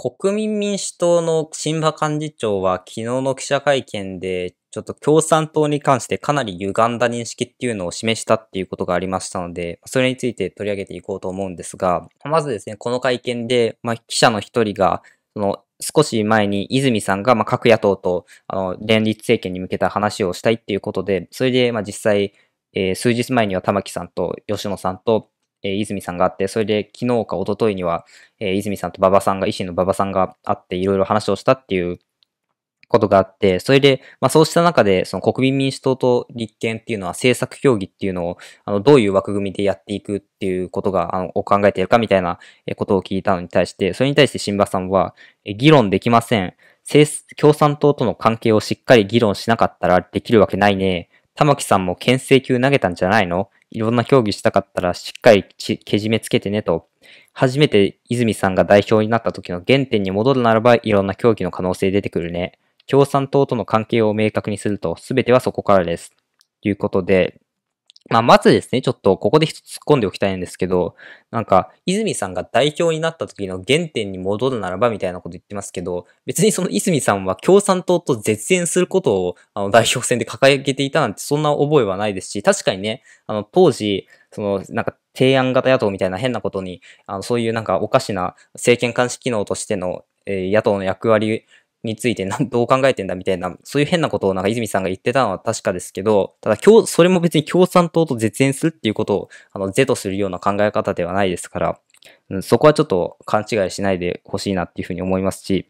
国民民主党の新葉幹事長は昨日の記者会見で、ちょっと共産党に関してかなり歪んだ認識っていうのを示したっていうことがありましたので、それについて取り上げていこうと思うんですが、まずですね、この会見で、まあ、記者の一人が、その少し前に泉さんが、まあ、各野党と、あの、連立政権に向けた話をしたいっていうことで、それで、まあ、実際、えー、数日前には玉木さんと吉野さんと、えー、泉さんがあって、それで昨日か一昨日には、えー、泉さんと馬場さんが、維新の馬場さんがあって、いろいろ話をしたっていうことがあって、それで、まあそうした中で、その国民民主党と立憲っていうのは政策協議っていうのを、あの、どういう枠組みでやっていくっていうことが、あの、を考えているかみたいなことを聞いたのに対して、それに対して新馬さんは、え議論できません。共産党との関係をしっかり議論しなかったらできるわけないね。玉木さんも牽制球投げたんじゃないのいろんな競技したかったらしっかりけじめつけてねと、初めて泉さんが代表になった時の原点に戻るならばいろんな競技の可能性出てくるね。共産党との関係を明確にすると全てはそこからです。ということで、まあ、まずですね、ちょっとここで一つ突っ込んでおきたいんですけど、なんか、泉さんが代表になった時の原点に戻るならばみたいなこと言ってますけど、別にその泉さんは共産党と絶縁することをあの代表選で掲げていたなんてそんな覚えはないですし、確かにね、あの、当時、その、なんか、提案型野党みたいな変なことに、あのそういうなんかおかしな政権監視機能としての、えー、野党の役割について どう考えてんだみたいな、そういう変なことをなんか泉さんが言ってたのは確かですけど、ただ、それも別に共産党と絶縁するっていうことを、あの、是とするような考え方ではないですから、うん、そこはちょっと勘違いしないでほしいなっていうふうに思いますし、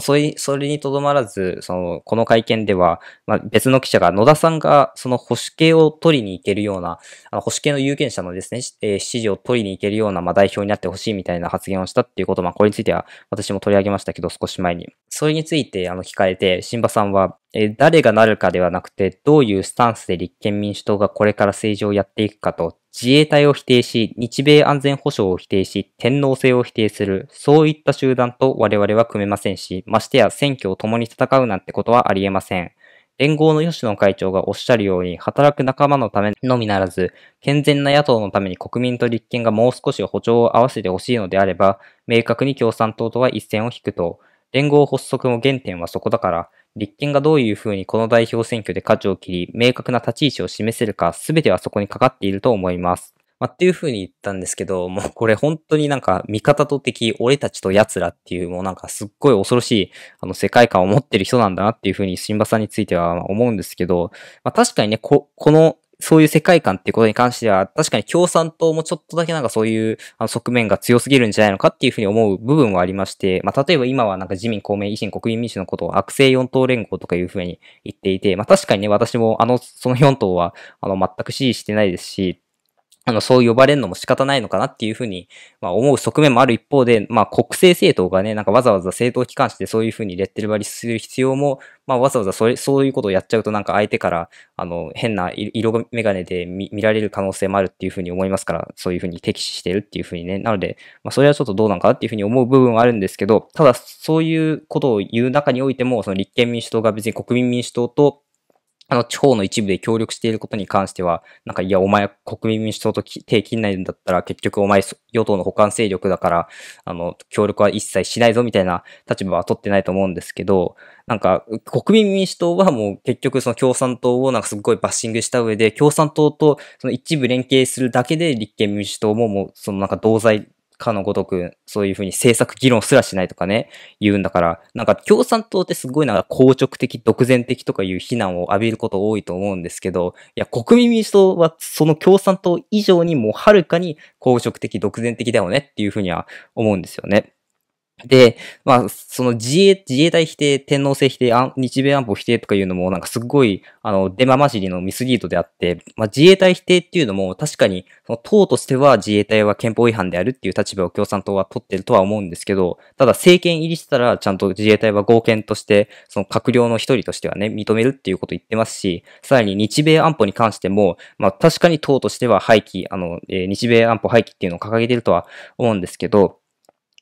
それそれにとどまらず、その、この会見では、まあ、別の記者が野田さんがその保守系を取りに行けるような、あの保守系の有権者のですね、えー、支を取りに行けるような、まあ、代表になってほしいみたいな発言をしたっていうこと、まあ、これについては私も取り上げましたけど、少し前に。それについて、あの、聞かれて、新馬さんは、え誰がなるかではなくて、どういうスタンスで立憲民主党がこれから政治をやっていくかと、自衛隊を否定し、日米安全保障を否定し、天皇制を否定する、そういった集団と我々は組めませんし、ましてや選挙を共に戦うなんてことはありえません。連合の吉野会長がおっしゃるように、働く仲間のためのみならず、健全な野党のために国民と立憲がもう少し歩調を合わせてほしいのであれば、明確に共産党とは一線を引くと、連合発足の原点はそこだから、立憲がどういうふうにこの代表選挙で舵を切り、明確な立ち位置を示せるか、すべてはそこにかかっていると思います。まあ、っていうふうに言ったんですけど、もうこれ本当になんか味方と敵、俺たちと奴らっていうもうなんかすっごい恐ろしいあの世界観を持ってる人なんだなっていうふうに新馬さんについては思うんですけど、まあ、確かにね、こ、このそういう世界観っていうことに関しては、確かに共産党もちょっとだけなんかそういうあの側面が強すぎるんじゃないのかっていうふうに思う部分はありまして、まあ、例えば今はなんか自民、公明、維新、国民民主のことを悪性四党連合とかいうふうに言っていて、まあ、確かにね、私もあの、その四党は、あの、全く支持してないですし、あの、そう呼ばれるのも仕方ないのかなっていうふうに、まあ、思う側面もある一方で、まあ、国政政党がね、なんかわざわざ政党機関してそういうふうにレッテル貼りする必要も、まあ、わざわざそれ、そういうことをやっちゃうとなんか相手から、あの、変な色眼鏡で見られる可能性もあるっていうふうに思いますから、そういうふうに敵視してるっていうふうにね、なので、まあ、それはちょっとどうなんかなっていうふうに思う部分はあるんですけど、ただ、そういうことを言う中においても、その立憲民主党が別に国民民主党と、あの、地方の一部で協力していることに関しては、なんか、いや、お前、国民民主党と定期内だったら、結局お前、与党の補完勢力だから、あの、協力は一切しないぞ、みたいな立場は取ってないと思うんですけど、なんか、国民民主党はもう結局その共産党をなんかすごいバッシングした上で、共産党とその一部連携するだけで立憲民主党ももうそのなんか同罪かのごとく、そういうふうに政策議論すらしないとかね、言うんだから、なんか共産党ってすごいなんか硬直的、独善的とかいう非難を浴びること多いと思うんですけど、いや、国民民主党はその共産党以上にもはるかに硬直的、独善的だよねっていうふうには思うんですよね。で、まあ、その自衛、自衛隊否定、天皇制否定、日米安保否定とかいうのも、なんかすごい、あの、デマ混じりのミスリードであって、まあ、自衛隊否定っていうのも、確かに、その党としては自衛隊は憲法違反であるっていう立場を共産党は取ってるとは思うんですけど、ただ政権入りしたら、ちゃんと自衛隊は合憲として、その閣僚の一人としてはね、認めるっていうことを言ってますし、さらに日米安保に関しても、まあ、確かに党としては廃棄、あの、えー、日米安保廃棄っていうのを掲げてるとは思うんですけど、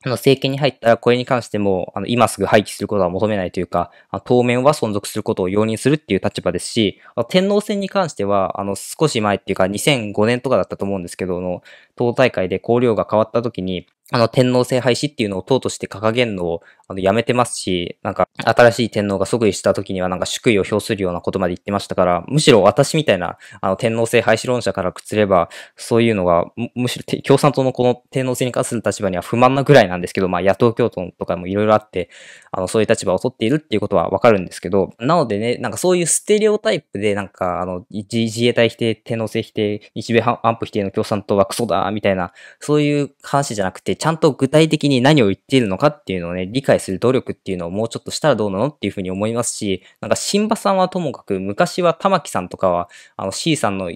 あの、政権に入ったらこれに関しても、あの、今すぐ廃棄することは求めないというか、当面は存続することを容認するっていう立場ですし、天皇戦に関しては、あの、少し前っていうか2005年とかだったと思うんですけど、の、党大会で綱領が変わった時に、あの、天皇制廃止っていうのを党として掲げるのを、あの、辞めてますし、なんか、新しい天皇が即位した時にはなんか祝意を表するようなことまで言ってましたから、むしろ私みたいな、あの、天皇制廃止論者からくつれば、そういうのが、むしろ共産党のこの天皇制に関する立場には不満なぐらいなんですけど、まあ、野党共闘とかもいろいろあって、あの、そういう立場を取っているっていうことはわかるんですけど、なのでね、なんかそういうステレオタイプで、なんか、あの、自衛隊否定、天皇制否定、日米安保否定の共産党はクソだ、みたいな、そういう話じゃなくて、ちゃんと具体的に何を言っているのかっていうのをね、理解解する努力っていうのをもうちょっとしたらどうなのっていうふうに思いますし、なんか、新馬さんはともかく、昔は玉木さんとかは、あの、C さんの、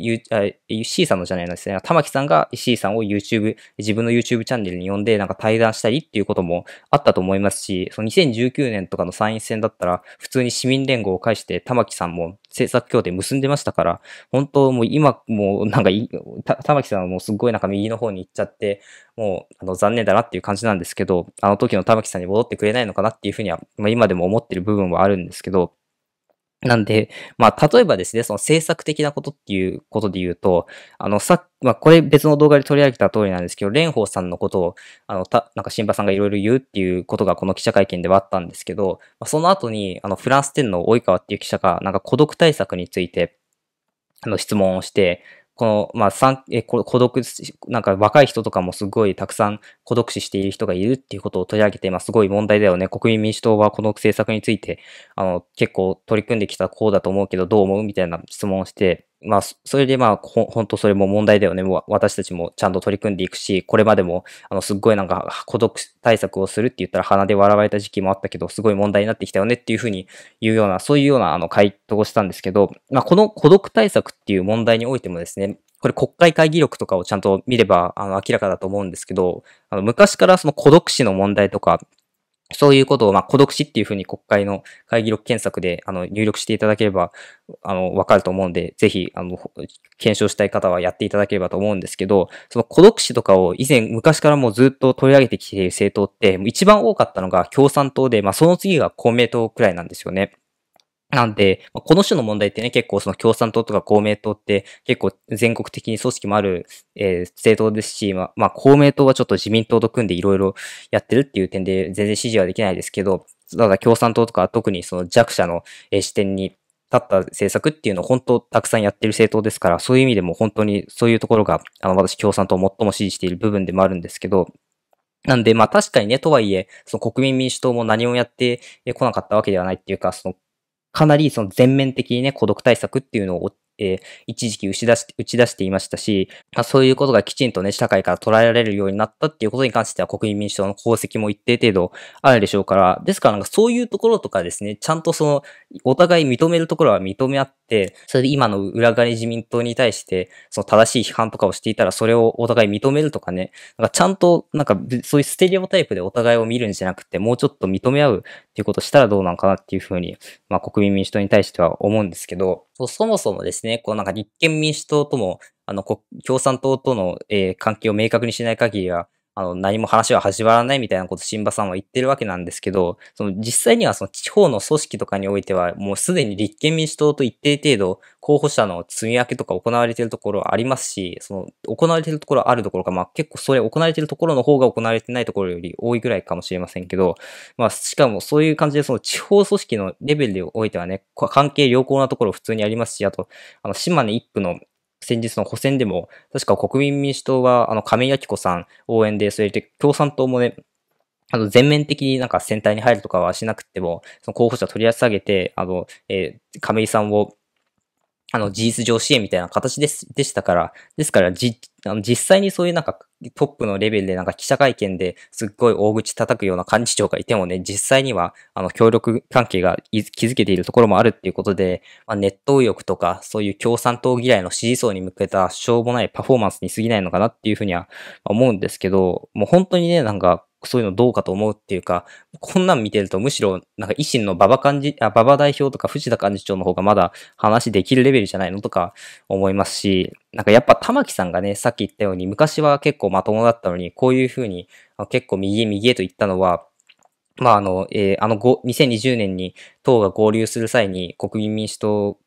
C さんのじゃないのですね、玉木さんが C さんを YouTube、自分の YouTube チャンネルに呼んで、なんか対談したりっていうこともあったと思いますし、その2019年とかの参院選だったら、普通に市民連合を介して玉木さんも、政策協定結んでましたから、本当もう今、もうなんか玉木さんはもうすっごいなんか右の方に行っちゃって、もうあの残念だなっていう感じなんですけど、あの時の玉木さんに戻ってくれないのかなっていうふうには、まあ、今でも思ってる部分はあるんですけど、なんで、まあ、例えばですね、その政策的なことっていうことで言うと、あの、さまあ、これ別の動画で取り上げた通りなんですけど、蓮舫さんのことを、あの、た、なんか、新馬さんがいろいろ言うっていうことがこの記者会見ではあったんですけど、まあ、その後に、あの、フランス店の及川っていう記者が、なんか、孤独対策について、あの、質問をして、この、まあ、さえ孤独、なんか若い人とかもすごいたくさん孤独死している人がいるっていうことを取り上げて、まあ、すごい問題だよね。国民民主党はこの政策について、あの、結構取り組んできたこうだと思うけど、どう思うみたいな質問をして、まあ、それでまあ、ほ、んとそれも問題だよね。もう私たちもちゃんと取り組んでいくし、これまでも、あの、すっごいなんか、孤独対策をするって言ったら鼻で笑われた時期もあったけど、すごい問題になってきたよねっていうふうに言うような、そういうような、あの、回答をしたんですけど、まあ、この孤独対策っていう問題においてもですね、これ国会会議録とかをちゃんと見れば、あの、明らかだと思うんですけど、あの、昔からその孤独死の問題とか、そういうことを、まあ、孤独死っていうふうに国会の会議録検索で、あの、入力していただければ、あの、わかると思うんで、ぜひ、あの、検証したい方はやっていただければと思うんですけど、その孤独死とかを以前、昔からもうずっと取り上げてきている政党って、一番多かったのが共産党で、まあ、その次が公明党くらいなんですよね。なんで、この種の問題ってね、結構その共産党とか公明党って結構全国的に組織もある、えー、政党ですし、まあ、まあ、公明党はちょっと自民党と組んでいろいろやってるっていう点で全然支持はできないですけど、ただ共産党とか特にその弱者の視点に立った政策っていうのを本当たくさんやってる政党ですから、そういう意味でも本当にそういうところが、あの、私共産党を最も支持している部分でもあるんですけど、なんで、まあ確かにね、とはいえ、その国民民主党も何もやってこなかったわけではないっていうか、そのかなりその全面的にね、孤独対策っていうのを、えー、一時期打ち出して、打ち出していましたし、まあ、そういうことがきちんとね、社会から捉えられるようになったっていうことに関しては国民民主党の功績も一定程度あるでしょうから、ですからなんかそういうところとかですね、ちゃんとその、お互い認めるところは認め合って、それで今の裏金自民党に対して、その正しい批判とかをしていたら、それをお互い認めるとかね、なんかちゃんと、なんかそういうステレオタイプでお互いを見るんじゃなくて、もうちょっと認め合うっていうことをしたらどうなのかなっていうふうに、まあ、国民民主党に対しては思うんですけど、そもそもですね、こうなんか立憲民主党とも、あの、共産党との、えー、関係を明確にしない限りは、あの、何も話は始まらないみたいなこと新馬さんは言ってるわけなんですけど、その実際にはその地方の組織とかにおいては、もうすでに立憲民主党と一定程度、候補者の積み分けとか行われているところありますし、その、行われているところあるところか、まあ結構それ行われているところの方が行われてないところより多いぐらいかもしれませんけど、まあしかもそういう感じでその地方組織のレベルにおいてはね、関係良好なところ普通にありますし、あと、あの、島根一区の先日の補選でも、確か国民民主党は、あの、亀井明子さん応援で、それで共産党もね、あの、全面的になんか選対に入るとかはしなくても、その候補者取り上げて、あの、えー、亀井さんをあの、事実上支援みたいな形です、でしたから、ですから、じ、あの実際にそういうなんか、トップのレベルでなんか記者会見ですっごい大口叩くような幹事長がいてもね、実際には、あの、協力関係が築けているところもあるっていうことで、まあ、ネット右翼とか、そういう共産党嫌いの支持層に向けたしょうもないパフォーマンスに過ぎないのかなっていうふうには思うんですけど、もう本当にね、なんか、そういうのどうかと思うっていうか、こんなん見てるとむしろ、なんか維新の馬場幹事、馬場代表とか藤田幹事長の方がまだ話できるレベルじゃないのとか思いますし、なんかやっぱ玉木さんがね、さっき言ったように昔は結構まともだったのに、こういうふうに結構右へ右へと言ったのは、まああの、えー、あの2020年に党が合流する際に国民民主党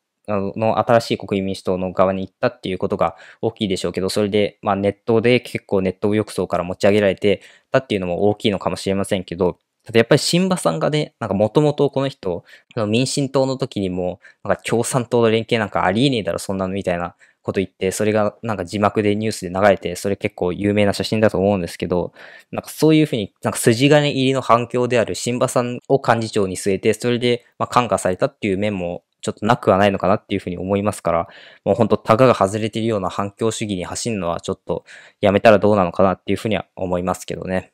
の新しい国民民主党の側に行ったっていうことが大きいでしょうけど、それで、まあ、ネットで結構ネット浴槽から持ち上げられてたっていうのも大きいのかもしれませんけど、ただやっぱり新馬さんがね、なんかもともとこの人、民進党の時にも、なんか共産党の連携なんかありえねえだろ、そんなのみたいなこと言って、それがなんか字幕でニュースで流れて、それ結構有名な写真だと思うんですけど、なんかそういうふうに、なんか筋金入りの反響である新馬さんを幹事長に据えて、それでまあ感化されたっていう面もちょっとなくはないのかなっていうふうに思いますから、もうほんとタガが外れているような反響主義に走るのはちょっとやめたらどうなのかなっていうふうには思いますけどね。